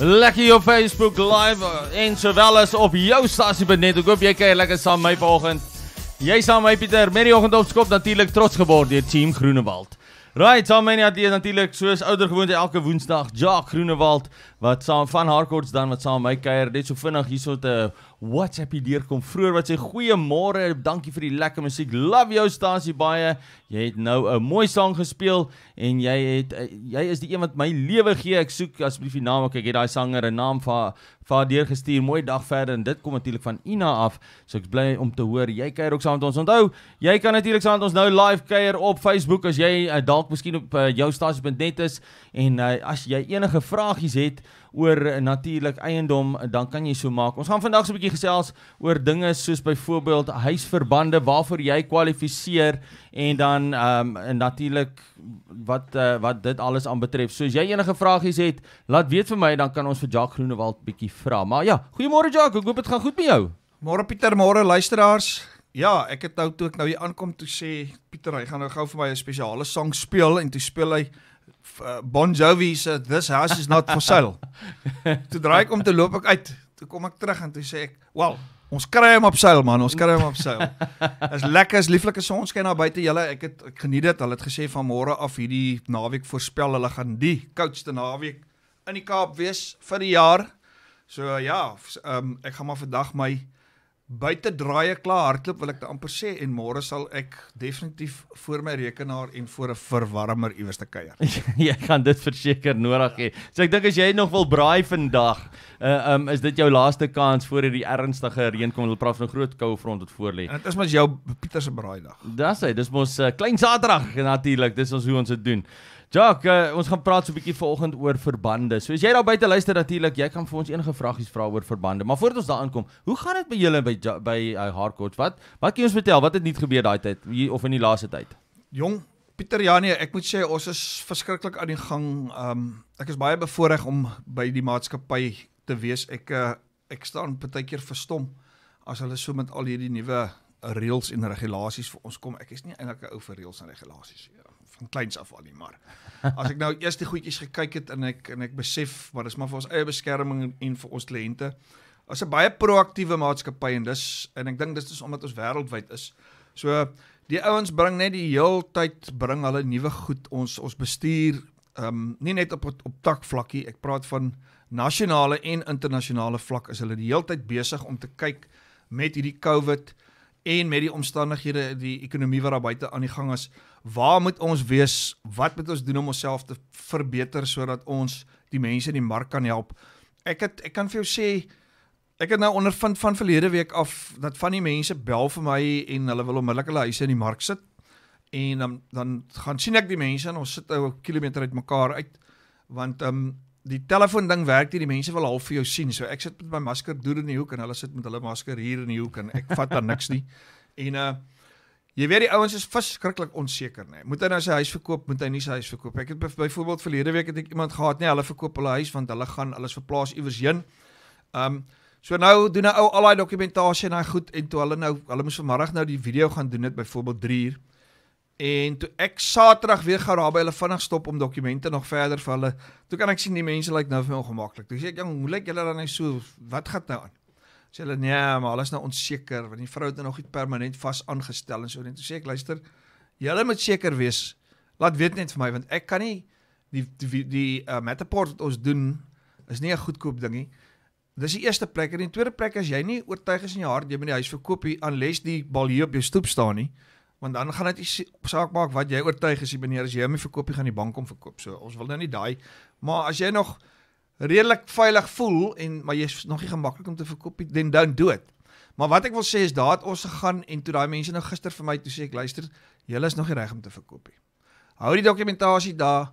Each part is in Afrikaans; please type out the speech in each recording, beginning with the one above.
Lekker jou Facebook live eh, en sowel as op jou stasie benet. Ek hoop jy kyk lekker saam my vanoggend. Jy saam my Pieter, met die oggend opskop natuurlik trots geword deur team Groenewald. Right, saam my net hier eh, natuurlik soos ouer gewoonte elke Woensdag Jacques Groenewald wat saam van Harcourts dan wat saam my kuier net so vinnig hierso te uh, WhatsApp hier deurkom. Vroer wat sê goeiemôre, dankie vir die lekker musiek. Love jou stasie baie. Jy het nou 'n mooi sang gespeel en jy het eh, jy is die een wat my lewe gee. Ek soek asseblief die naam. Kyk, jy het daai sanger 'n naam vir vir deur gestuur. Mooi dag verder en dit kom natuurlik van Ina af. So ek bly om te hoor jy kuier ook saam met ons. Onthou, jy kan natuurlik saam met ons nou live kuier op Facebook as jy uh, dalk miskien op uh, eh, joustasie.net is en uh, as jy enige vragies het, oor natuurlik eiendom, dan kan jy so maak. Ons gaan vandag so 'n bietjie gesels oor dinge soos byvoorbeeld huisverbande waarvoor jy kwalifiseer en dan ehm um, natuurlik wat uh, wat dit alles aanbetref. So as jy enige vragies het, laat weet vir my dan kan ons vir Jacques Groenewald bietjie vra. Maar ja, goeiemôre Jacques, ek hoop dit gaan goed met jou. Môre Pieter, môre luisteraars. Ja, ek het nou toe ek nou hier aankom toe sê Pieter, hy gaan nou gou vir my 'n spesiale sang speel en toe speel hy Eh, bon Jovi se This House is Not for Sale. toe draai ek om te loop ek uit. Toe kom ek terug en toe sê ek, "Wel, ons kry hom op seil man, ons kry hom op seil." Dis lekker, is lieflike sonskyn daar buite julle. Ek het ek geniet dit. Hulle het gesê van môre af hierdie naweek voorspel hulle gaan die koudste naweek in die Kaap wees vir die jaar. So ja, um, ek gaan maar vandag my buite draaie klaar hardloop wil ek dit amper sê en môre sal ek definitief voor my rekenaar en voor 'n verwarmer iewers te kuier. jy gaan dit verseker nodig hê. So ek dink as jy nog wil braai vandag, uh, um, is dit jou laaste kans voor hierdie ernstige reën kom. Hulle praat van 'n groot koue front wat voorlê. Dit is mos jou Pieter se braaidag. Dis hy, dis mos uh, klein Saterdag natuurlik. Dis ons hoe ons dit doen. Jock, uh, eh, ons gaan praat so 'n bietjie vanoggend oor verbande. So as jy daar buite luister natuurlik, jy kan vir ons enige vragies vra oor verbande. Maar voordat ons daaraan kom, hoe gaan dit by julle by ja, by uh, eh, Hardcore? Wat wat kan jy ons vertel wat het nie gebeur daai tyd hier, of in die laaste tyd? Jong, Pieter Janie, ek moet sê ons is verskriklik aan die gang. Um ek is baie bevoordeel om by die maatskappy te wees. Ek uh, ek staan baie keer verstom as hulle so met al hierdie nuwe reëls en regulasies vir ons kom. Ek is nie eintlik 'n ou vir reëls en regulasies nie. Ja van kleins af al nie, maar as ek nou eers die goedjies gekyk het en ek en ek besef maar dis maar vir ons eie beskerming en vir ons kliënte. Ons is 'n baie proaktiewe maatskappy en dis en ek dink dis is omdat ons wêreldwyd is. So die ouens bring net die heeltyd bring hulle nuwe goed ons ons bestuur ehm um, nie net op op tak vlakkie, ek praat van nasionale en internasionale vlak is hulle die heeltyd besig om te kyk met hierdie COVID en met die omstandighede die ekonomie wat daar buite aan die gang is, waar moet ons wees? Wat moet ons doen om onsself te verbeter sodat ons die mense in die mark kan help? Ek het ek kan vir jou sê ek het nou ondervind van verlede week af dat van die mense bel vir my en hulle wil onmiddellik hulle huise in die mark sit. En dan dan gaan sien ek die mense en ons sit ou kilometer uit mekaar uit want ehm um, die telefoon ding werk nie, die mense wil half vir jou sien. So ek sit met my masker deur in die hoek en hulle sit met hulle masker hier in die hoek en ek vat dan niks nie. En uh jy weet die ouens is verskriklik onseker, nê. Nee. Moet hy nou sy huis verkoop, moet hy nie sy huis verkoop nie. Ek het byvoorbeeld verlede week het ek iemand gehad, nee, hulle verkoop hulle huis want hulle gaan alles verplaas iewers heen. Um So nou doen 'n ou al daai dokumentasie en hy goed en toe hulle nou hulle moes vanoggend nou die video gaan doen dit byvoorbeeld 3 uur. En toe ek Saterdag weer gaan raai by hulle vinnig stop om dokumente nog verder vir hulle. Toe kan ek sien die mense lyk nou vir my ongemaklik. Toe sê ek, "Jong, hoe lyk julle dan nou so? Wat gaan nou aan?" Sê hulle, "Nee, maar alles nou onseker want die vrou het nou nog nie permanent vas aangestel en so net." Toe sê ek, "Luister, julle moet seker wees. Laat weet net vir my want ek kan nie die die die uh, eh, metaport wat ons doen is nie 'n goedkoop dingie. Dis die eerste plek en die tweede plek is jy nie oortuig is in jou hart jy moet die huis verkoop hier aan les die balie op jou stoep staan nie want dan gaan dit saak maak wat jy oortuig is die meneer as jy hom verkoop jy gaan die bank hom verkoop so ons wil nou nie daai maar as jy nog redelik veilig voel en maar jy's nog nie gemaklik om te verkoop jy then don't do it maar wat ek wil sê is daar het ons gegaan en toe daai mense nou gister vir my toe sê ek luister julle is nog nie reg om te verkoop nie hou die dokumentasie daar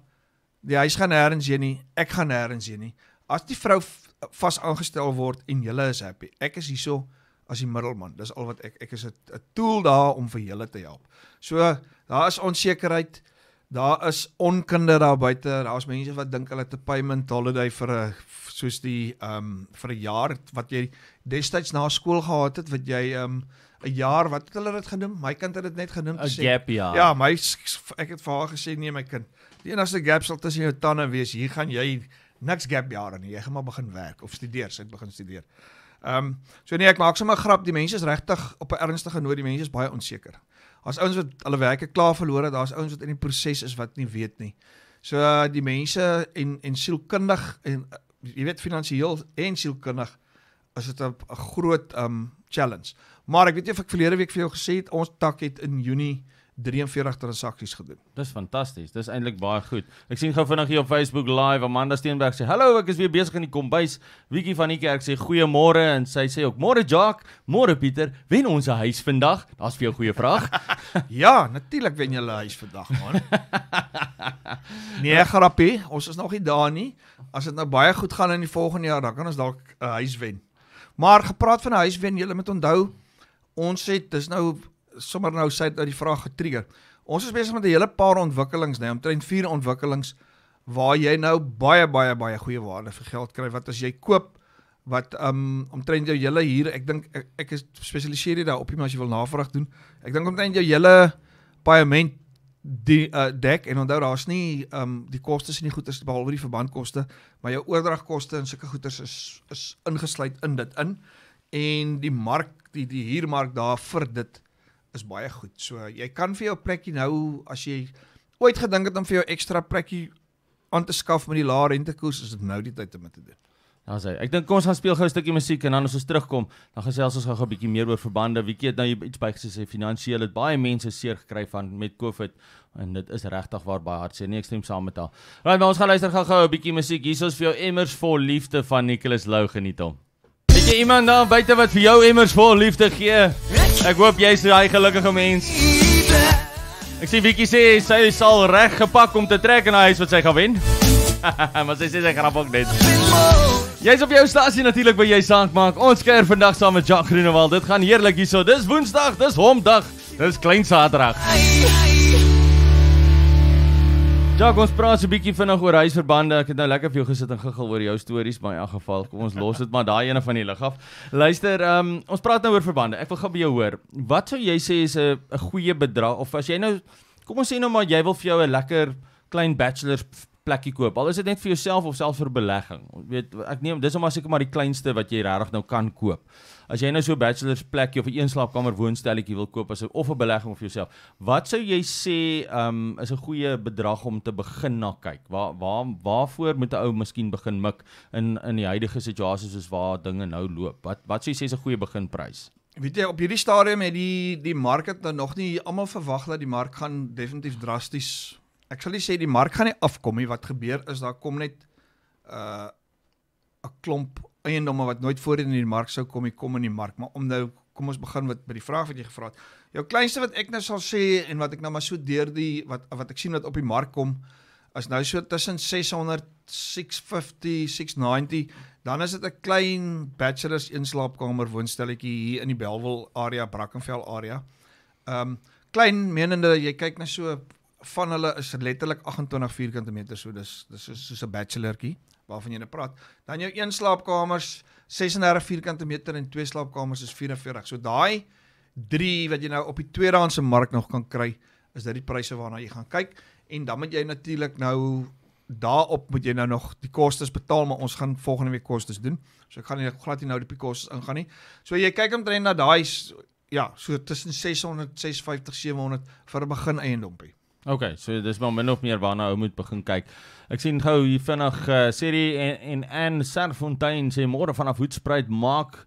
die huis gaan nêrens heen nie ek gaan nêrens heen nie as die vrou vas aangestel word en julle is happy ek is hierso as die middelman. Dis al wat ek ek is 'n tool daar om vir julle te help. So daar is onsekerheid, daar is onkunde daar buite, daar's mense wat dink hulle het 'n payment holiday vir 'n soos die ehm um, vir 'n jaar wat jy destyds na skool gehad het wat jy ehm um, 'n jaar wat het hulle dit genoem? My kind het dit net genoem sê. Gap, ja. ja, my ek het vir haar gesê nee my kind. Die enigste gap sal tussen jou tande wees. Hier gaan jy niks gap jaar nie. Jy gaan maar begin werk of studeer, sy het begin studeer. Ehm um, so nee, ek maak sommer grap, die mense is regtig op 'n ernstige noot, die mense is baie onseker. Daar's ouens wat hulle werke klaar verloor het, daar's ouens wat in die proses is wat nie weet nie. So die mense en en sielkundig en jy weet finansiëel en sielkundig is dit 'n groot ehm um, challenge. Maar ek weet nie of ek verlede week vir jou gesê het ons tak het in Junie 43 transaksies gedoen. Dis fantasties. Dis eintlik baie goed. Ek sien gou vinnig hier op Facebook live Amanda Steenberg sê: "Hallo, ek is weer besig in die kombuis." Wiekie van die kerk sê: "Goeiemôre." En sy sê ook: "Môre Jock, môre Pieter. Wen ons 'n huis vandag?" Daar's vir jou goeie vraag. ja, natuurlik wen jy 'n huis vandag, man. nee, grappie. Ons is nog nie daar nie. As dit nou baie goed gaan in die volgende jaar, dan kan ons dalk 'n huis wen. Maar gepraat van 'n huis wen, jy moet onthou Ons het dis nou sommer nou sy dat die vraag getrigger. Ons is besig met 'n hele paar ontwikkelings, nee, omtrent 4 ontwikkelings waar jy nou baie baie baie goeie waarde vir geld kry wat as jy koop wat um omtrent jou hele huur, ek dink ek, ek is spesialiseer hier daarop, as jy wil navraag doen. Ek dink omtrent jou hele paiement die uh, dek en onthou daar's nie um die kostes en die goederes behalwe die verbandkoste, maar jou oordragkoste en sulke goederes is is ingesluit in dit in en die mark die die huurmark daar vir dit is baie goed. So jy kan vir jou plekkie nou as jy ooit gedink het om vir jou ekstra plekkie aan te skaf met die lae rentekoers, is dit nou die tyd om dit te doen. Ja, sê, ek dink kom ons gaan speel gou 'n stukkie musiek en dan as ons terugkom, dan gesels ons gou 'n bietjie meer oor verbande. Wiekie het nou iets bygesê sê finansiëel het baie mense seer gekry van met COVID en dit is regtig waar baie hard sê. Nee, ek stem saam met haar. Right, maar ons gaan luister gou-gou 'n bietjie musiek. Hier is ons vir jou Emmers vol liefde van Nicholas Lou geniet hom. Weet je iemand dan je wat voor jou immers vol liefde gee? Ek hoop jy's eigenlijk gelukkige mens. Ek sien Wiekie sê sy sal reg gepak om te trek in iets wat sy gaan wen. maar sy sê sy grap ook Jij is op jouw stasie natuurlik by jy saak maak. Ons kuier vandag saam met Jacques Groenewald. Dit gaan heerlik hierso. Dis Woensdag, dis homdag. Dis klein Saterdag. Jacques, ons praat 'n bietjie vinnig oor huisverbande. Ek het nou lekker vir jou gesit en gegiggel oor jou stories, maar in elk geval, kom ons los dit maar daai ene van die lig af. Luister, ehm um, ons praat nou oor verbande. Ek wil gou by jou hoor. Wat sou jy sê is 'n 'n goeie bedrag of as jy nou kom ons sê nou maar jy wil vir jou 'n lekker klein bachelor plekkie koop. Al is dit net vir jouself of selfs vir belegging. Jy weet, ek neem dis om seker maar die kleinste wat jy regtig nou kan koop. As jy nou so 'n bachelor's plekkie of 'n eenslaapkamer woonstelletjie wil koop as 'n of 'n belegging vir jouself, wat sou jy sê um, is 'n goeie bedrag om te begin na kyk? Waar waar waarvoor moet 'n ou miskien begin mik in in die huidige situasie soos waar dinge nou loop? Wat wat sou jy sê is 'n goeie beginprys? Weet jy op hierdie stadium het die die mark nou nog nie almal verwag dat die mark gaan definitief drasties actually sê die mark gaan nie afkom nie. Wat gebeur is daar kom net uh, 'n uh, klomp eiendomme wat nooit voorheen in die mark sou kom nie, kom in die mark. Maar om nou kom ons begin met by die vraag wat jy gevra het. Jou kleinste wat ek nou sal sê en wat ek nou maar so deur die wat wat ek sien wat op die mark kom is nou so tussen 600 650 690 dan is dit 'n klein bachelor's inslaapkamer woonstelletjie hier in die Belwel area Brackenfell area. Ehm um, klein menende jy kyk net nou so van hulle is letterlik 28 vierkante meter, so dis dis is soos 'n bachelorkie waarvan jy nou praat. Dan jou een slaapkamers 36 vierkante meter en twee slaapkamers is 44. So daai drie wat jy nou op die tweedehandse mark nog kan kry, is dit die pryse waarna jy gaan kyk en dan moet jy natuurlik nou daarop moet jy nou nog die kostes betaal, maar ons gaan volgende week kostes doen. So ek gaan nie glad nie nou die kostes ingaan nie. So jy kyk omtrent na daai ja, so tussen 600 650 700 vir 'n begin eiendompie. OK, so dis maar min of meer waarna ou moet begin kyk. Ek sien gou hier vinnig uh, eh, Serie en en Anne Sarfontein sê môre vanaf Hoedspruit maak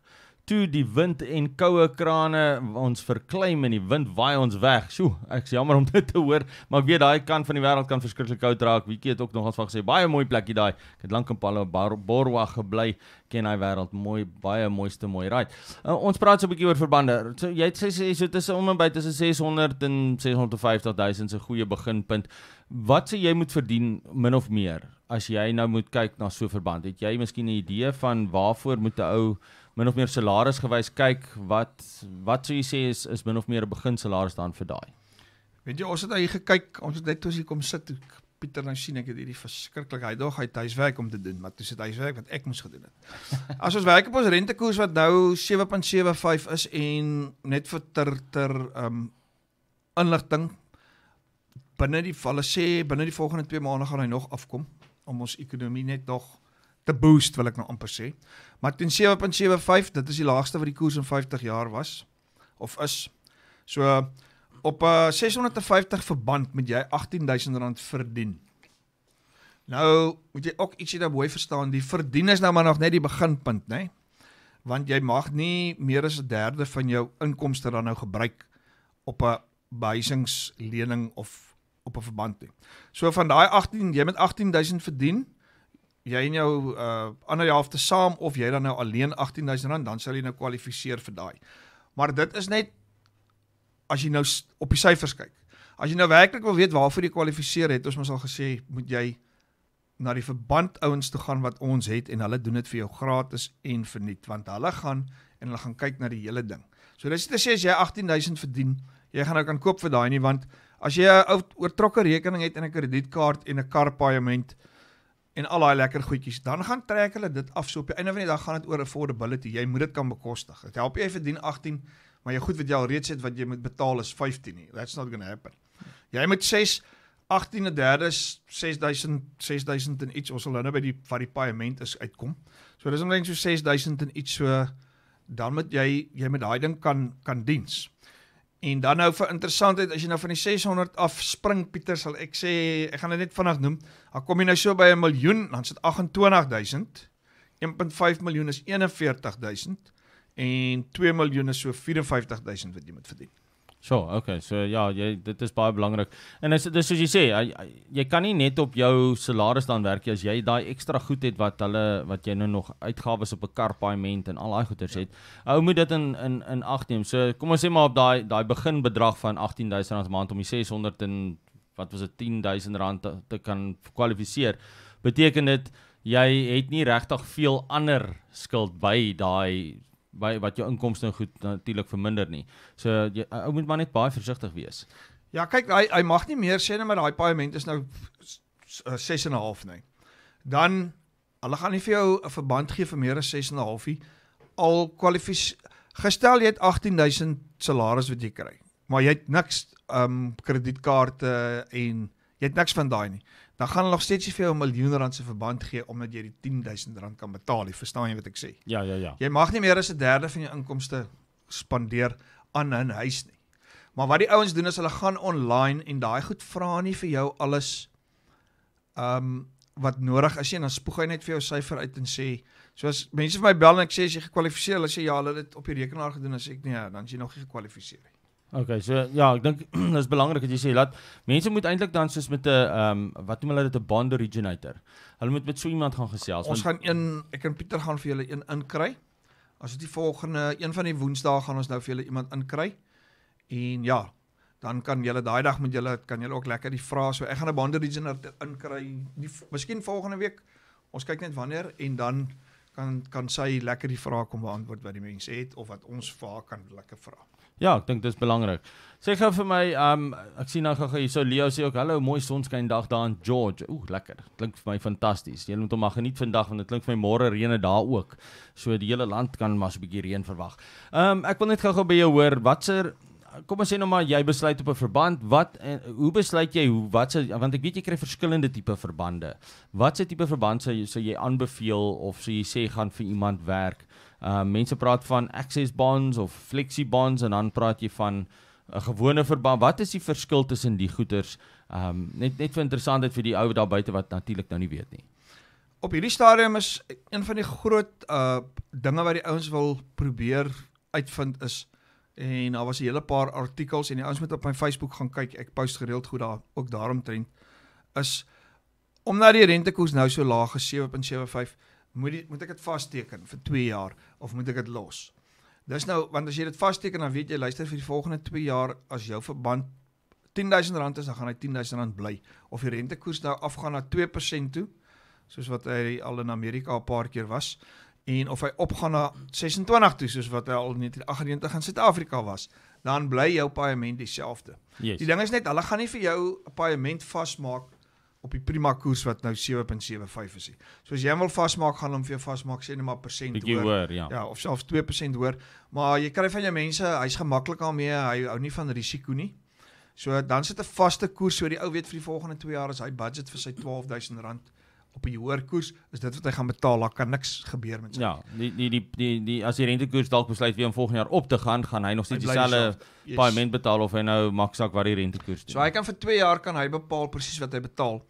toe die wind en koue krane ons verkleim en die wind waai ons weg. Sjoe, ek's jammer om dit te hoor, maar ek weet daai kant van die wêreld kan verskriklik koud raak. Wiekie het ook nogals van gesê baie mooi plekkie daai. Ek het lank in Palo Borwa gebly, ken daai wêreld mooi, baie mooiste mooi. Right. Uh, ons praat so 'n bietjie oor verbande. So, jy sê sê so tussen om en by tussen 600 en 650000 se goeie beginpunt. Wat sê jy moet verdien min of meer as jy nou moet kyk na so 'n verband? Het jy miskien 'n idee van waarvoor moet 'n ou min of meer salarisgewys kyk wat wat sou jy sê is is min of meer 'n begin salaris dan vir daai? Weet jy ons het nou hier gekyk, ons het net toe as jy kom sit toe Pieter dan nou sien ek het hierdie verskriklike uitdag hy huiswerk om te doen, maar dis dit huiswerk wat ek moes gedoen het. As ons werk op ons rentekoers wat nou 7.75 is en net vir ter ter um inligting binne die valse sê binne die volgende 2 maande gaan hy nog afkom om ons ekonomie net nog te boost wil ek nou amper sê. Maar teen 7.75, dit is die laagste wat die koers in 50 jaar was of is. So op eh, 'n 650 verband moet jy R18000 verdien. Nou moet jy ook ietsie daar nou mooi verstaan, die verdien is nou maar nog net die beginpunt, né? Nee? Want jy mag nie meer as 'n derde van jou inkomste dan nou gebruik op 'n behuisingslening of op 'n verband nie. So van daai 18, jy moet 18000 verdien jy en jou uh ander helfte saam of jy dan nou alleen R18000 dan sal jy nou kwalifiseer vir daai. Maar dit is net as jy nou op die syfers kyk. As jy nou werklik wil weet waarvoor jy kwalifiseer het, ons mos al gesê moet jy na die verband ouens toe gaan wat ons het en hulle doen dit vir jou gratis en verniet want hulle gaan en hulle gaan kyk na die hele ding. So dis net te sê as jy R18000 verdien, jy gaan nou kan koop vir daai nie want as jy 'n oortrokke rekening het en 'n kredietkaart en 'n kar paiement, uh en al daai lekker goedjies, dan gaan trek hulle dit af so op die einde van die dag gaan dit oor affordability. Jy moet dit kan bekostig. Dit help jy verdien 18, maar jy goed wat jy al reeds het wat jy moet betaal is 15 nie. That's not going to happen. Jy moet 6 18 en 3 is 6000 6000 en iets. Ons sal nou, nou by die wat die payment is uitkom. So dis omtrent so 6000 en iets so dan moet jy jy met daai ding kan kan diens. En dan nou vir interessantheid, as jy nou van die 600 af spring Pieter sal ek sê, ek gaan dit net vinnig noem. Dan kom jy nou so by 'n miljoen, dan sit 28000. 1.5 miljoen is 41000 en 2 miljoen is so 54000 wat jy moet verdien. Sure, okay. So ja, jy dit is baie belangrik. En dis dis soos jy sê, jy, jy kan nie net op jou salaris dan werk as jy daai ekstra goed het wat hulle wat jy nou nog uitgawes op 'n kar payment en al daai goeders het. Ja. Ou moet dit in in in ag neem. So kom ons sê maar op daai daai begin bedrag van 18000 rand maand om die 600 en wat was dit 10000 rand te, te kan kwalifiseer. Beteken dit jy het nie regtig veel ander skuld by daai by wat jou inkomste en goed natuurlik verminder nie. So jy eh, ou moet maar net baie versigtig wees. Ja, kyk, hy hy mag nie meer sê net nou, maar daai paiement is nou 6 eh, en 'n half nie. Dan hulle gaan nie vir jou 'n verband gee vir meer as 6 en 'n halfie al kwalifies gestel jy het 18000 salaris wat jy kry. Maar jy het niks ehm um, kredietkaarte en jy het niks van daai nie. Dan gaan hulle nog steeds vir jou 'n miljoen rand se verband gee omdat jy die 10000 rand kan betaal. Jy verstaan jy wat ek sê? Ja, ja, ja. Jy mag nie meer as 'n derde van jou inkomste spandeer aan 'n huis nie. Maar wat die ouens doen is hulle gaan online en daai goed vra nie vir jou alles ehm um, wat nodig is nie. Dan spoeg hy net vir jou syfer uit en sê soos mense vir my bel en ek sê as jy gekwalifiseer, hulle sê ja, hulle het dit op die rekenaar gedoen, dan sê ek nee, dan is jy nog nie gekwalifiseer nie. Okay, so ja, ek dink dis belangrik dat jy sê dat mense moet eintlik dan soos met 'n ehm um, wat noem hulle dit 'n bond originator. Hulle moet met so iemand gaan gesels. Ons want, gaan een ek en Pieter gaan vir julle een inkry. As dit die volgende een van die woensdae gaan ons nou vir julle iemand inkry. En ja, dan kan julle daai dag met julle kan julle ook lekker die vrae so ek gaan 'n bond originator inkry. Die miskien volgende week. Ons kyk net wanneer en dan kan kan sy lekker die vrae kom beantwoord wat die mense het of wat ons vir haar kan lekker vra. Ja, ek dink dit is belangrik. Sê gou vir my, um ek sien nou gou-gou hierso Leo sê ook hallo, mooi sonskyn dag daar in George. Ooh, lekker. Klink vir my fantasties. Jy moet hom maar geniet vandag want dit klink vir my môre reën daar ook. So die hele land kan maar so 'n bietjie reën verwag. Um ek wil net gou-gou by jou hoor, watser kom ons sê nou maar jy besluit op 'n verband, wat en eh, hoe besluit jy hoe watse want ek weet jy kry verskillende tipe verbande. Watse tipe verband sou jy sou jy aanbeveel of sou jy sê gaan vir iemand werk? uh mense praat van access bonds of flexi bonds en dan praat jy van 'n gewone verband. Wat is die verskil tussen die goeders? Um net net vir interessantheid vir die ou daar buite wat natuurlik nou nie weet nie. Op hierdie stadium is een van die groot uh dinge wat die ouens wil probeer uitvind is en daar was 'n hele paar artikels en die ouens moet op my Facebook gaan kyk. Ek post gereeld goed daar ook daaromtrent is omdat die rentekoers nou so laag is 7.75 moet die, moet ek dit vasteken vir 2 jaar of moet ek dit los? Dis nou want as jy dit vasteken dan weet jy luister vir die volgende 2 jaar as jou verband R10000 is dan gaan hy R10000 bly of die rentekoers nou afgaan na 2% toe soos wat hy al in Amerika 'n paar keer was en of hy opgaan na 26 toe soos wat hy al in 98 in Suid-Afrika was dan bly jou paaiement dieselfde. Yes. Die ding is net hulle gaan nie vir jou 'n paaiement vasmaak op die prima koers wat nou 7.75 is. So as jy hom wil vasmaak, gaan hom vir jou vasmaak sê net maar persent hoor. hoor ja. ja, of selfs 2% hoor, maar jy kry van jou mense, hy's gemaklik daarmee, hy hou nie van risiko nie. So dan sit 'n vaste koers, so die ou weet vir die volgende 2 jaar as hy budget vir sy R12000 op die hoër koers is dit wat hy gaan betaal. Daar kan niks gebeur met sy. Ja, die die die die, die as die rentekoers dalk besluit weer om volgende jaar op te gaan, gaan hy nog steeds dieselfde yes. paaiement betaal of hy nou maksak wat die rentekoers doen. So hy kan vir 2 jaar kan hy bepaal presies wat hy betaal.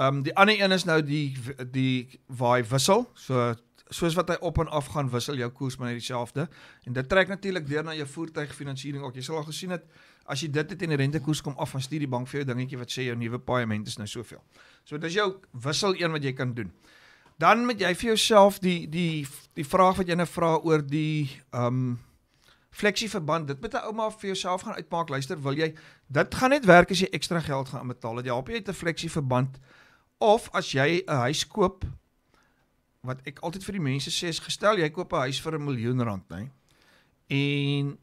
Ehm um, die ander een is nou die die waai wissel. So soos wat hy op en af gaan wissel jou koers maar net dieselfde en dit trek natuurlik weer na jou voertuigfinansiering ook jy sal al gesien het as jy dit het en die rentekoers kom af van stuur die bank vir jou dingetjie wat sê jou nuwe payment is nou soveel so dis jou wissel een wat jy kan doen dan moet jy vir jouself die die die vraag wat jy nou vra oor die ehm um, fleksie verband dit moet 'n ouma vir jouself gaan uitmaak luister wil jy dit gaan net werk as jy ekstra geld gaan betaal dit help jy te fleksie verband of as jy 'n huis koop wat ek altyd vir die mense sê is gestel jy koop 'n huis vir 'n miljoen rand, né? Nee, en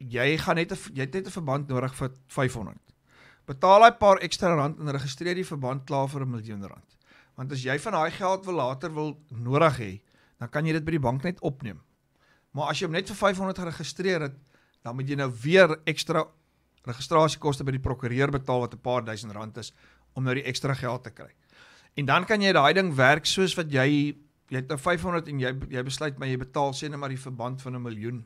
jy gaan net 'n jy het net 'n verband nodig vir 500. Betaal daai paar ekstra rand en registreer die verband klaar vir 'n miljoen rand. Want as jy van daai geld wil later wil nodig hê, dan kan jy dit by die bank net opneem. Maar as jy hom net vir 500 geregistreer het, dan moet jy nou weer ekstra registrasiekoste by die prokureur betaal wat 'n paar duisend rand is om nou die ekstra geld te kry. En dan kan jy daai ding werk soos wat jy jy het nou 500 en jy jy besluit maar jy betaal sê net maar die verband van 'n miljoen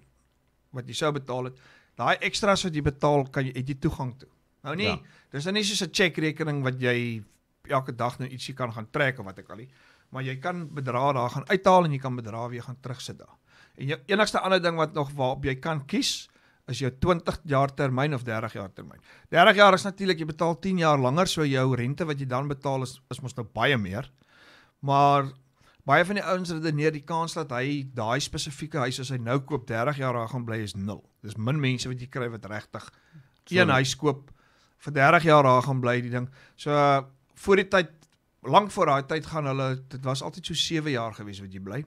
wat jy sou betaal het. Daai ekstra's wat jy betaal kan jy het jy toegang toe. Nou nie. Ja. Dis dan nou nie soos 'n chekrekening wat jy elke dag nou ietsie kan gaan trek of wat ek al nie. Maar jy kan bedrae daar gaan uithaal en jy kan bedrae weer gaan terugsit daar. En jou enigste ander ding wat nog waarop jy kan kies is jou 20 jaar termyn of 30 jaar termyn. 30 jaar is natuurlik jy betaal 10 jaar langer so jou rente wat jy dan betaal is is mos nou baie meer. Maar baie van die ouens redeneer die kans dat hy daai spesifieke huis as hy nou koop 30 jaar gaan bly is nul. Dis min mense wat jy kry wat regtig een huis koop vir 30 jaar gaan bly die ding. So voor die tyd lank voor daai tyd gaan hulle dit was altyd so 7 jaar gewees wat jy bly.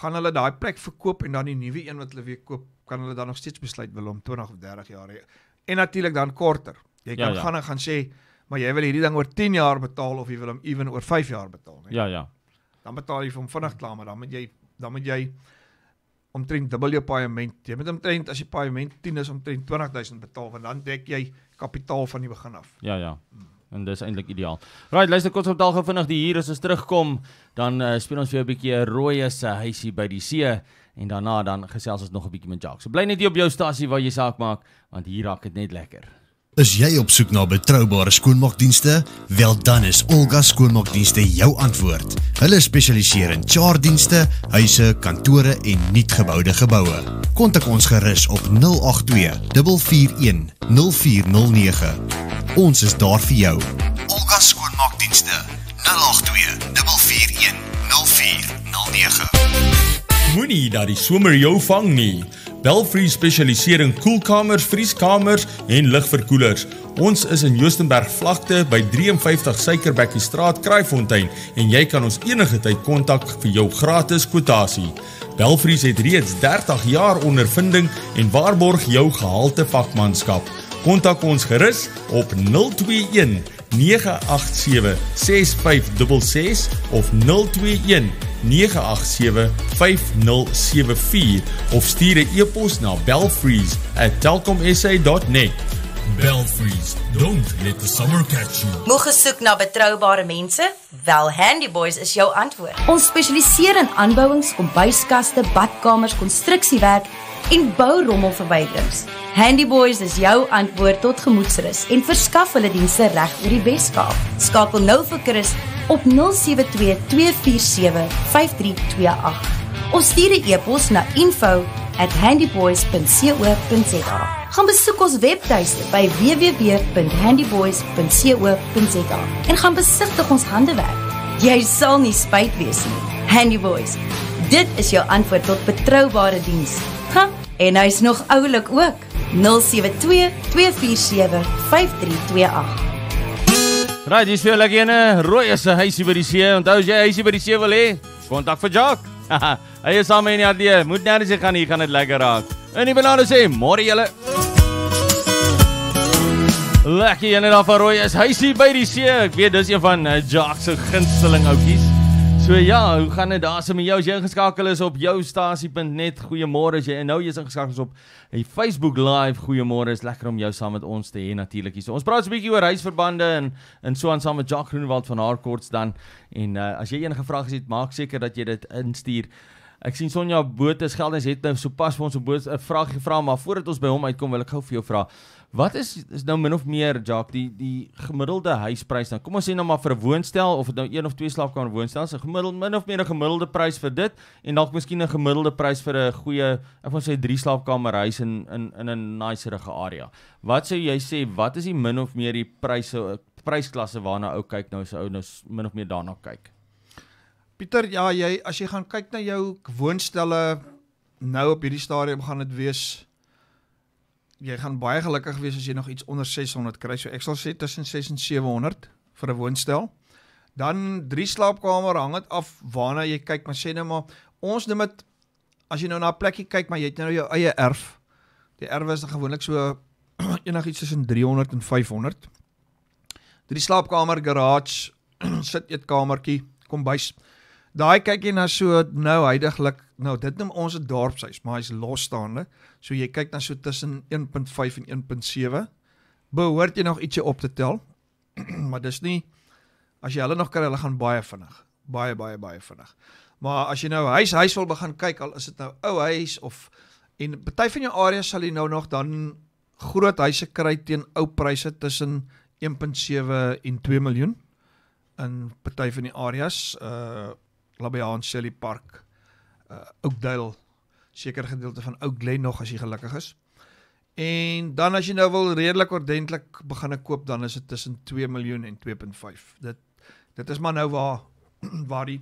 Gaan hulle daai plek verkoop en dan die nuwe een wat hulle weer koop, kan hulle dan nog steeds besluit wil om 20 of 30 jaar hê. En natuurlik dan korter. Jy ja, kan ja, ja. gaan gaan sê maar jy wil hierdie ding oor 10 jaar betaal of jy wil hom ewen oor 5 jaar betaal, nee. Ja ja dan betaal jy vir hom vinnig klaar maar dan moet jy dan moet jy omtrent dubbel jou paaiement jy moet omtrent as jy paaiement 10 is omtrent 20000 betaal want dan dek jy kapitaal van die begin af ja ja en dis eintlik ideaal. Right, luister kort op dalk gou vinnig die huur as ons terugkom, dan uh, speel ons vir jou 'n bietjie 'n rooie se huisie by die see en daarna dan gesels ons nog 'n bietjie met Jacques. So bly net hier op jou stasie waar jy saak maak, want hier raak dit net lekker. Is jy op soek na betroubare skoonmaakdienste? Wel dan is Olga Skoonmaakdienste jou antwoord. Hulle spesialiseer in tjaardienste, huise, kantore en nuutgeboude geboue. Kontak ons gerus op 082 441 0409. Ons is daar vir jou. Olga Skoonmaakdienste 082 441 0409. Moenie dat die somer jou vang nie. Belfree spesialiseer in koelkamers, vrieskamers en ligverkoelers. Ons is in Johannesburg vlakte by 53 Suikerbekkie straat, Kraaifontein en jy kan ons enige tyd kontak vir jou gratis kwotasie. Belfree het reeds 30 jaar ondervinding en waarborg jou gehalte vakmanskap. Kontak ons gerus op 021 0216576566 of 021 9875074 of stuur 'n e-pos na belfries@telkomsa.net. Belfries, don't let the summer catch you. Moeg gesoek na betroubare mense? Wel Handy Boys is jou antwoord. Ons spesialiseer in aanbouings, kombuiskaste, badkamers, konstruksiewerk en bourommelverwyderings. Handy Boys is jou antwoord tot gemoedsrus en verskaf hulle dienste reg oor die Weskaap. Skakel nou vir Chris op 0722475328. Ons stuur 'n e-pos na info@handyboys.co.za. Gaan besoek ons webtuiste by www.handyboys.co.za en gaan besigtig ons handewerk. Jy sal nie spyt wees nie. Handy Boys. Dit is jou antwoord tot betroubare dienste en hy's nog oulik ook. 072 247 5328. Right, dis vir lekker 'n rooi se huisie by die see. Onthou jy huisie by die see wil hê? Kontak vir Jock. hy is saam in hierdie. Moet net as jy gaan hier gaan dit lekker raak. En die banane sê môre julle. Lekker en dan van rooi is huisie by die see. Ek weet dis een van eh, Jock se gunsteling oudjies. So ja, hoe gaan dit daar? So met jou as jy ingeskakel is op joustasie.net. Goeiemôre as jy nou jy's ingeskakel is op die Facebook Live. Goeiemôre. Is lekker om jou saam met ons te hê natuurlik hier. So ons praat 'n bietjie oor reisverbande en en so aan saam met Jacques Groenewald van Harcourts dan. En uh, as jy enige vrae gesit, maak seker dat jy dit instuur. Ek sien Sonja Botha se geldens het nou sopas vir ons 'n boot 'n vraag gevra, maar voordat ons by hom uitkom, wil ek gou vir jou vra. Wat is is nou min of meer Jack die die gemiddelde huisprys dan? Nou? Kom ons sê nou maar vir 'n woonstel of dit nou een of twee slaapkamer woonstel is, 'n gemiddeld min of meer 'n gemiddelde prys vir dit en dalk miskien 'n gemiddelde prys vir 'n goeie, ek wil sê drie slaapkamer huis in in in 'n nicerige area. Wat sê jy sê wat is die min of meer die pryse prysklasse waarna ou kyk nou as ou nou min of meer daarna kyk? Pieter, ja, jy as jy gaan kyk na jou woonstelle nou op hierdie stadium gaan dit wees jy gaan baie gelukkig wees as jy nog iets onder 600 kry. So ek sal sê tussen 6 en 700 vir 'n woonstel. Dan drie slaapkamer hang dit af waarna jy kyk, maar sê net nou maar ons neem dit as jy nou na 'n plekkie kyk, maar jy het nou jou eie erf. Die erf is dan gewoonlik so enigiets tussen 300 en 500. Drie slaapkamer, garage, sit eetkamertjie, kombuis. Daai kyk jy na so nou heidaglik, nou dit noem ons 'n dorpshuis, maar hy's losstaande. So jy kyk dan so tussen 1.5 en 1.7. Behoort jy nog ietsie op te tel? maar dis nie as jy hulle nog kan, hulle gaan baie vinnig, baie baie baie vinnig. Maar as jy nou huis huis wil begin kyk, al is dit nou ou huis of en party van jou areas sal jy nou nog dan groot huise kry teen ou pryse tussen 1.7 en 2 miljoen in party van die areas. Uh Labyan Shelly Park, uh, Oakdale, sekere gedeelte van Oakland nog as jy gelukkig is. En dan as jy nou wil redelik ordentlik begin koop, dan is dit tussen 2 miljoen en 2.5. Dit dit is maar nou waar waar die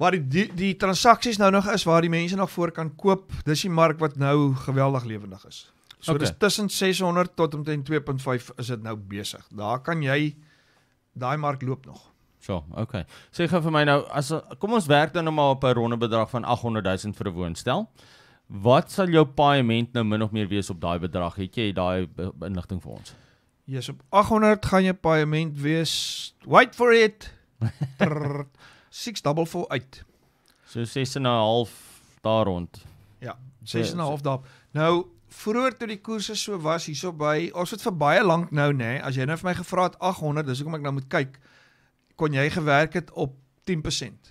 waar die die, die transaksies nou nog is waar die mense nog voor kan koop. Dis die mark wat nou geweldig lewendig is. So okay. dis tussen 600 tot omtrent 2.5 is dit nou besig. Daar kan jy daai mark loop nog. Sjoe, okay. Sê gou vir my nou, as kom ons werk dan nou maar op 'n ronde bedrag van 800 000 vir 'n woonstel. Wat sal jou paaiement nou min of meer wees op daai bedrag? Het jy daai uh, inligting vir ons? Ja, yes, op 800 gaan jou paaiement wees. Wait for it. 644 uit. So 6 en 'n half daar rond. Ja, 6 en 'n half daar. Nou Vroor toe die koerse so was hierso by, ons het vir baie lank nou nê, nee, as jy nou vir my gevra het 800, dis hoekom ek nou moet kyk kon jy gewerk het op 10%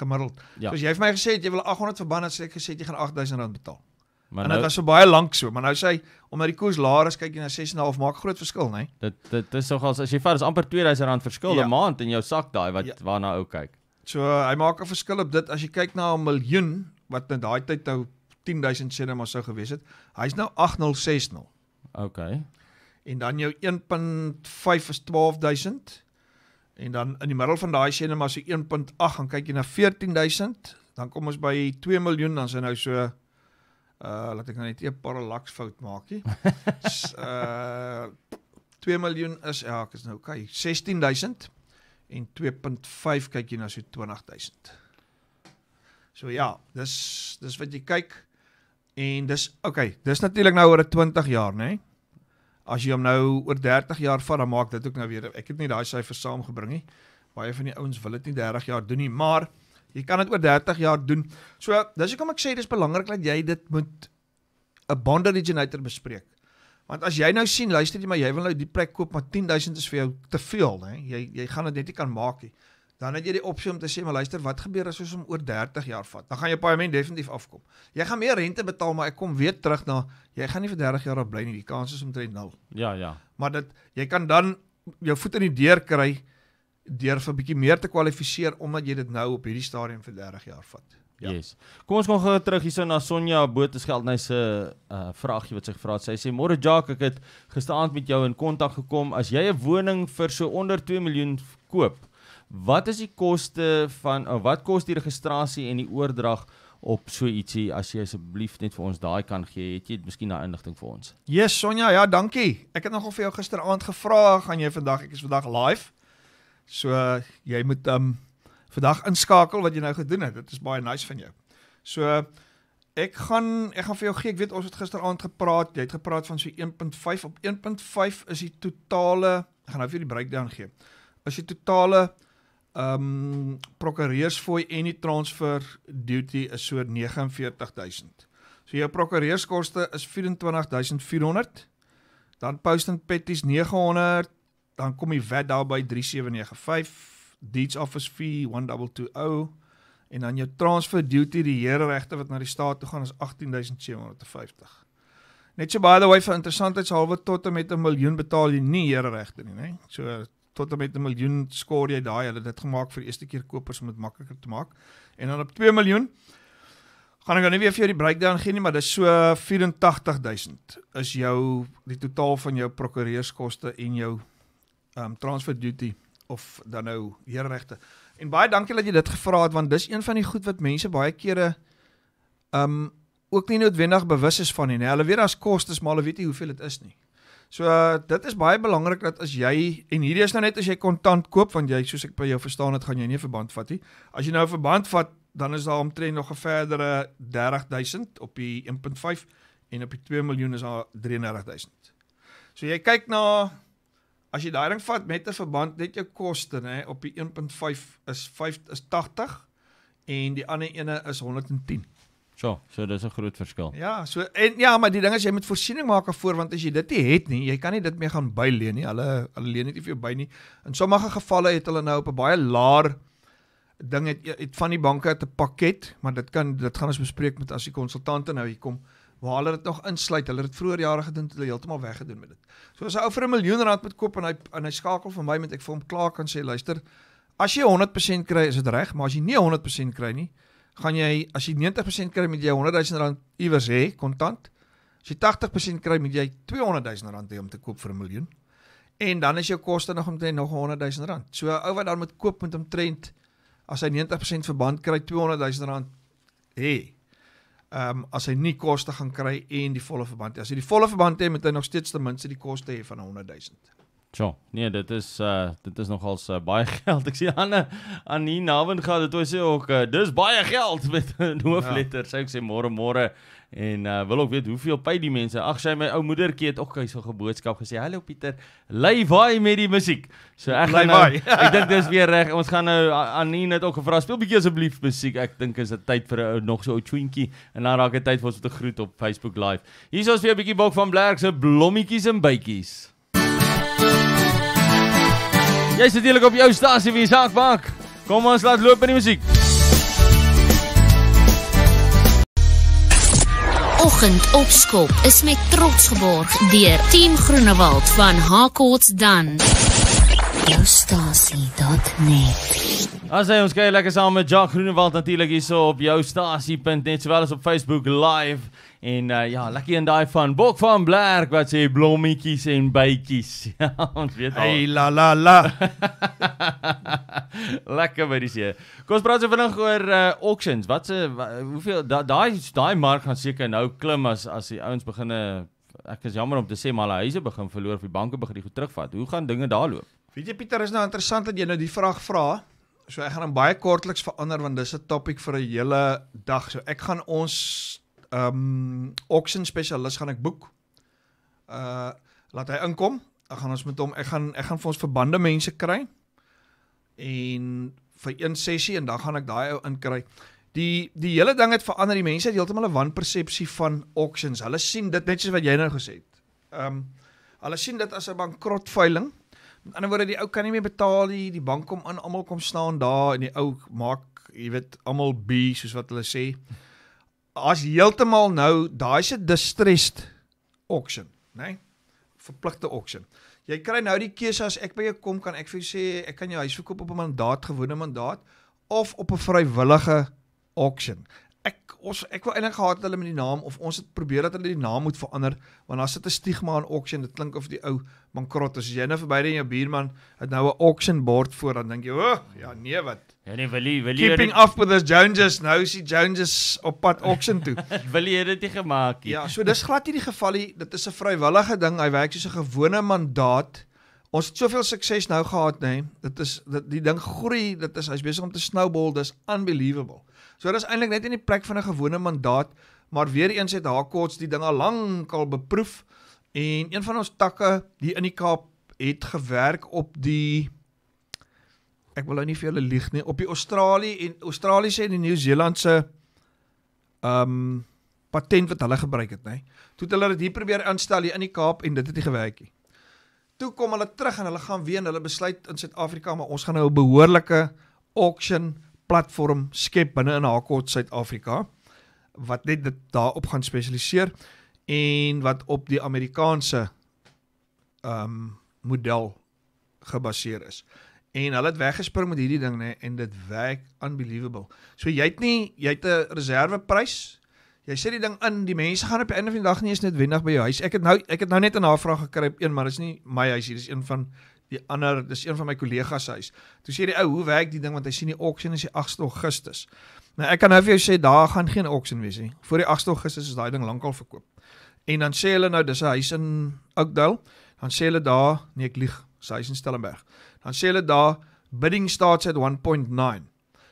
gemiddeld. Ja. So as jy vir my gesê het jy wil 800 verband het, sê ek gesê jy gaan R8000 betaal. Maar en dit nou, was so baie lank so, maar nou sê omdat die koers laer is, kyk jy na 6.5 maak groot verskil, né? Nee? Dit dit is nogals as jy vat is amper R2000 verskil 'n ja. maand in jou sak daai wat ja. waarna ou kyk. So hy maak 'n verskil op dit as jy kyk na 'n miljoen wat in daai tyd ou 10000 sê net maar sou gewees het. Hy's nou 8060. OK. En dan jou 1.5 is 12000. En dan in die middel van daai sê net maar so 1.8 gaan kyk jy na 14000, dan kom ons by 2 miljoen, dan is hy nou so uh laat ek nou net 'n parallax fout maakie. uh eh, 2 miljoen is ja, ek is nou okay, 16000 en 2.5 kyk jy na so 20000. So ja, dis dis wat jy kyk en dis okay, dis natuurlik nou oor 'n 20 jaar, né? Nee? As jy hom nou oor 30 jaar vat, dan maak dit ook nou weer ek het nie daai syfer saamgebring nie. Baie van die ouens wil dit nie 30 jaar doen nie, maar jy kan dit oor 30 jaar doen. So, dis hoekom ek sê dis belangrik dat jy dit moet 'n bond originator bespreek. Want as jy nou sien, luister jy maar jy wil nou die plek koop maar 10000 is vir jou te veel, né? Jy jy gaan dit net nie kan maak nie dan het jy die opsie om te sê maar luister wat gebeur as ons hom oor 30 jaar vat dan gaan jou paaiement definitief afkom jy gaan meer rente betaal maar ek kom weer terug na jy gaan nie vir 30 jaar op bly nie die kans is omtrent nul ja ja maar dit jy kan dan jou voet in die deur kry deur vir 'n bietjie meer te kwalifiseer omdat jy dit nou op hierdie stadium vir 30 jaar vat ja yes. kom ons gaan gou terug hierso na Sonja Botesgeld hy se uh, vraagie wat sy gevra het sy sê môre Jacques ek het gisteraand met jou in kontak gekom as jy 'n woning vir so onder 2 miljoen koop Wat is die koste van oh, wat kos die registrasie en die oordrag op so ietsie as jy asseblief net vir ons daai kan gee? Het jy miskien daai inligting vir ons? Yes Sonja, ja, dankie. Ek het nogal vir jou gisteraand gevra, gaan jy vandag? Ek is vandag live. So jy moet ehm um, vandag inskakel wat jy nou gedoen het. Dit is baie nice van jou. So ek gaan ek gaan vir jou gee. Ek weet ons het gisteraand gepraat. Jy het gepraat van so 1.5 op 1.5 is die totale, ek gaan nou vir die breakdown gee. As jy totale Ehm um, prokureursfooi en die transfer duty is so 49000. So jou prokureurskoste is 24400. Dan posting petties 900, dan kom die VAT daarby 3795, deeds office fee 1220 en dan jou transfer duty die here regte wat na die staat toe gaan is 18750. Net so by the way vir interessantheidshalwe tot en met 'n miljoen betaal jy nie hereregte nie, né? So tot en met 'n miljoen skoor jy daai. Hulle het dit gemaak vir eerste keer kopers om dit makliker te maak. En dan op 2 miljoen gaan ek dan nou nie weer vir jou die breakdown gee nie, maar dis so 84000 is jou die totaal van jou prokureurskoste en jou ehm um, transfer duty of dan nou heerregte. En baie dankie dat jy dit gevra het want dis een van die goed wat mense baie kere ehm um, ook nie noodwendig bewus is van nie. Hulle weet daar's kostes, maar hulle weet nie hoeveel dit is nie. So dit is baie belangrik dat as jy en hierdie is nou net as jy kontant koop want jy soos ek by jou verstaan het gaan jy nie 'n verband vat nie. As jy nou 'n verband vat, dan is daar omtrent nog 'n verdere 30000 op die 1.5 en op die 2 miljoen is daar 33000. So jy kyk na as jy daai ding vat met 'n verband net jou koste nê op die 1.5 is 5 is 80 en die ander ene is 110. Sjoe, so dis 'n groot verskil. Ja, so en ja, maar die ding is jy moet voorsiening maak voor want as jy dit nie het nie, jy kan nie dit mee gaan byleen nie. Hulle hulle leen dit nie vir jou by nie. In sommige gevalle het hulle nou op 'n baie laer ding het, het van die banke te pakket, maar dit kan dit gaan ons bespreek met as die konsultante nou hier kom waar hulle dit nog insluit. Hulle het dit vroeër jare gedoen het hulle heeltemal weggedoen met dit. So as 'n ou vir 'n miljoen rand moet koop en hy en hy skakel vir my met ek vir hom klaar kan sê, luister, as jy 100% kry, is dit reg, maar as jy nie 100% kry nie, gaan jy as jy 90% kry met jy 100 000 rand iewers hê kontant. As jy 80% kry met jy 200 000 rand hê om te koop vir 'n miljoen. En dan is jou koste nog omtrent nog 100 000 rand. So 'n ou wat dan moet koop met omtrent as hy 90% verband kry 200 000 rand hê. Ehm um, as hy nie koste gaan kry en die volle verband hê. As hy die volle verband hê met hy nog steeds ten minste die koste hê van 100 000. Ja, nee, dit is uh dit is nogal se uh, baie geld. Ek sien Anne aan hier Navin gaan dit toe sê ook uh, dis baie geld met hoofletter. Ja. Sy sê môre môre en uh wil ook weet hoeveel pay die mense. Ag, sy my ou moedertjie het ook hy so 'n boodskap gesê. Hallo Pieter, lei vaai met die musiek. So ek gaan nou, ek dink dis weer reg. Ons gaan nou aan hier net ook gevra speel bietjie asseblief musiek. Ek dink is dit tyd vir 'n nog so ou tjoentjie en dan raak dit tyd vir ons om te groet op Facebook Live. Hier is ons weer 'n bietjie bok van Blerk se blommetjies en bytjies. Jy is natuurlik op jou stasie vir die saak maak. Kom ons laat loop met die musiek. Oggend opskop is met trots geborg deur Team Groenewald van Hakots dan. Joustasie.net. As jy ons kyk lekker saam met Jacques Groenewald natuurlik hier so op joustasie.net sowel as op Facebook live. En uh, ja, lekker een daai van Bok van Blerk wat sê blommetjies en bytjies. Ja, ons weet al. Hey la la la. lekker by die see. Kom ons praat se vinnig oor uh, auctions. Wat se hoeveel daai daai mark gaan seker nou klim as as die ouens beginne ek is jammer om te sê maar hulle huise begin verloor of die banke begin dit terugvat. Hoe gaan dinge daar loop? Weet jy Pieter, is nou interessant dat jy nou die vraag vra. So ek gaan hom baie kortliks verander want dis 'n topik vir 'n hele dag. So ek gaan ons ehm um, auction spesialis gaan ek boek. Uh laat hy inkom. Ek gaan ons met hom ek gaan ek gaan vir ons verbande mense kry. En vir een sessie en dan gaan ek daai ou inkry. Die die hele ding het verander. Die mense het heeltemal 'n wanpersepsie van auctions. Hulle sien dit net soos wat jy nou gesê het. Ehm um, hulle sien dit as 'n bankrot veiling. Met ander woorde, die ou kan nie meer betaal nie. Die bank kom aan, almal kom staan daar en die ou maak, jy weet, almal B soos wat hulle sê as heeltemal nou daai se distressed auction, né? Nee? Verpligte auction. Jy kry nou die keuse as ek by jou kom kan ek vir jou sê ek kan jou huis verkoop op 'n mandaat, gewone mandaat of op 'n vrywillige auction ek ons ek wou eintlik gehad het hulle met die naam of ons het probeer dat hulle die naam moet verander want daar sit 'n stigma aan auction dit klink of die ou bankrot is jy nou verby in jou buurman het nou 'n auction bord voor dan dink jy o ja nee wat ja nee wil jy wil jy keeping up with the joneses nou is die joneses op pad auction toe wil jy dit nie gemaak nie ja so dis glad nie die geval nie dit is 'n vrywillige ding hy werk soos 'n gewone mandaat Ons het soveel sukses nou gehad, nê. Nee. Dit is dit die ding groei, dit is hy's besig om te snowball, dis unbelievable. So dis eintlik net in die plek van 'n gewone mandaat, maar weer eens het Haakots die ding al lank al beproef en een van ons takke hier in die Kaap het gewerk op die ek wil nou nie vir julle lieg nie, op die Australië en Australiese en die Nieu-Seelandse ehm um, patent wat hulle gebruik het, nê. Nee. Toe het hulle dit hier probeer instel hier in die Kaap en dit het nie gewerk nie toe kom hulle terug en hulle gaan weer en hulle besluit in Suid-Afrika maar ons gaan nou 'n behoorlike auction platform skep binne in Hakot Suid-Afrika wat net dit daarop gaan spesialiseer en wat op die Amerikaanse ehm um, model gebaseer is. En hulle het weggespring met hierdie ding nê nee, en dit werk unbelievable. So jy het nie jy het 'n reserveprys Jy sê die ding in, die mense gaan op die einde van die dag nie eens net wendig by jou huis. Ek het nou ek het nou net 'n navraag gekry op een, maar dit is nie my huis hier, dis een van die ander, dis een van my kollegas huis. Toe sê die ou, hoe werk die ding want hy sien die auction is die 8 Augustus. Nou ek kan nou vir jou sê daar gaan geen auction wees nie. Voor die 8 Augustus is daai ding lankal verkoop. En dan sê hulle nou dis 'n huis in Oakdale. Dan sê hulle daar, nee ek lieg, sy huis in Stellenberg. Dan sê hulle daar bidding starts at 1.9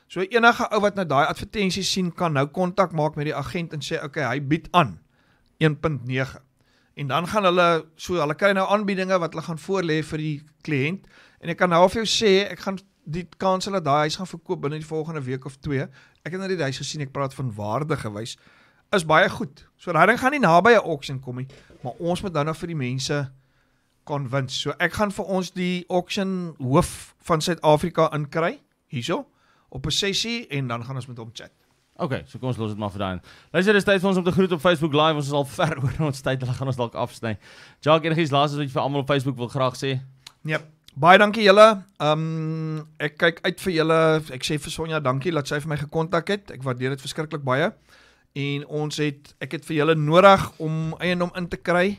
So enige ou wat nou daai advertensie sien kan nou kontak maak met die agent en sê okay, hy bied aan 1.9. En dan gaan hulle so hulle kry nou aanbiedinge wat hulle gaan voorlê vir die kliënt en ek kan nou vir jou sê ek gaan die kans dat daai huis gaan verkoop binne die volgende week of twee. Ek het nou die huis gesien, ek praat van waarde gewys is baie goed. So daai ding gaan nie naby 'n auction kom nie, maar ons moet dan nou vir die mense konvins. So ek gaan vir ons die auction hoof van Suid-Afrika inkry hierso op 'n sessie en dan gaan ons met hom chat. Oké, okay, so kom ons los dit maar vir daai. Luister, dis tyd vir ons om te groet op Facebook Live. Ons is al ver oor ons tyd. Hulle gaan ons dalk afsny. Jacques, enigiets laaste wat jy vir almal op Facebook wil graag sê? Nee. Ja. Yep. Baie dankie julle. Ehm um, ek kyk uit vir julle. Ek sê vir Sonja, dankie dat sy vir my gekontak het. Ek waardeer dit verskriklik baie. En ons het ek het vir julle nodig om eiendom in te kry.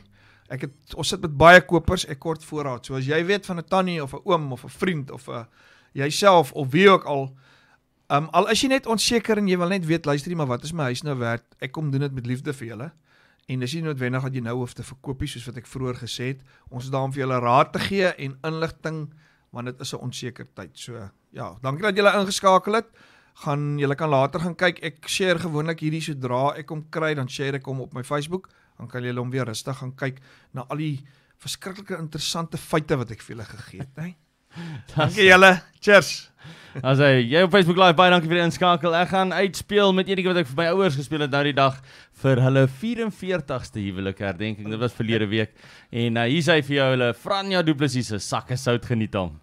Ek het ons sit met baie kopers, ek kort voorraad. So as jy weet van 'n tannie of 'n oom of 'n vriend of 'n jouself of wie ook al Um al as jy net onseker en jy wil net weet luister jy maar wat is my huis nou werd? Ek kom doen dit met liefde vir julle. En dis nie noodwendig dat jy nou hoef te verkoop nie soos wat ek vroeër gesê het. Ons is daar om vir julle raad te gee en inligting want dit is 'n onseker tyd. So ja, dankie dat julle ingeskakel het. Gaan julle kan later gaan kyk. Ek share gewoonlik hierdie sodra ek hom kry, dan share ek hom op my Facebook. Dan kan julle hom weer rustig gaan kyk na al die verskriklike interessante feite wat ek vir julle gegee het, hè dankie julle. Cheers. As hy, jy op Facebook Live baie dankie vir die inskakel. Ek gaan uitspeel met enige wat ek vir my ouers gespeel het nou die dag vir hulle 44ste huwelik herdenking. Dit was verlede week. En nou uh, eh, hier's hy vir jou hulle Franja Du Plessis se sakke sout geniet hom.